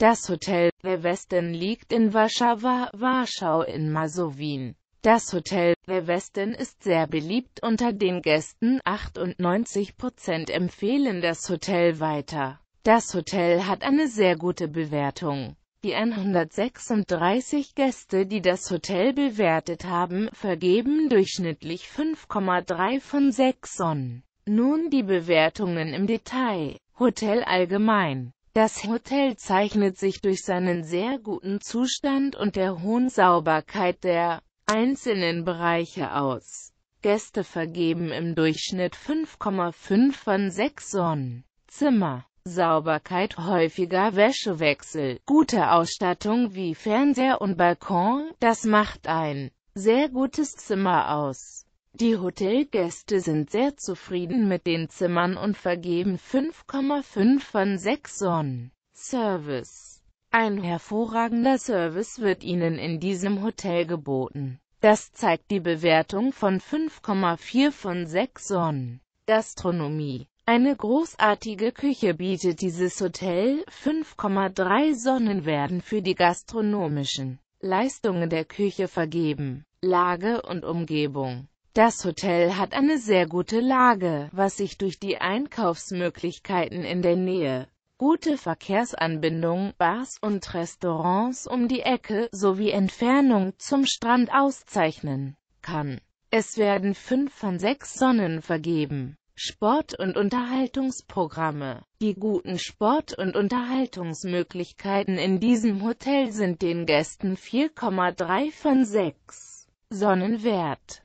Das Hotel The Westin liegt in Warschau, Warschau in Masowien. Das Hotel The Westin ist sehr beliebt unter den Gästen, 98% empfehlen das Hotel weiter. Das Hotel hat eine sehr gute Bewertung. Die 136 Gäste, die das Hotel bewertet haben, vergeben durchschnittlich 5,3 von 6 Sonnen. Nun die Bewertungen im Detail. Hotel allgemein das Hotel zeichnet sich durch seinen sehr guten Zustand und der hohen Sauberkeit der einzelnen Bereiche aus. Gäste vergeben im Durchschnitt 5,5 von 6 Sonnen. Zimmer, Sauberkeit, häufiger Wäschewechsel, gute Ausstattung wie Fernseher und Balkon, das macht ein sehr gutes Zimmer aus. Die Hotelgäste sind sehr zufrieden mit den Zimmern und vergeben 5,5 von 6 Sonnen. Service Ein hervorragender Service wird Ihnen in diesem Hotel geboten. Das zeigt die Bewertung von 5,4 von 6 Sonnen. Gastronomie eine großartige Küche bietet dieses Hotel, 5,3 Sonnen werden für die gastronomischen Leistungen der Küche vergeben. Lage und Umgebung das Hotel hat eine sehr gute Lage, was sich durch die Einkaufsmöglichkeiten in der Nähe, gute Verkehrsanbindung, Bars und Restaurants um die Ecke sowie Entfernung zum Strand auszeichnen kann. Es werden fünf von sechs Sonnen vergeben. Sport- und Unterhaltungsprogramme. Die guten Sport- und Unterhaltungsmöglichkeiten in diesem Hotel sind den Gästen 4,3 von 6 Sonnen wert.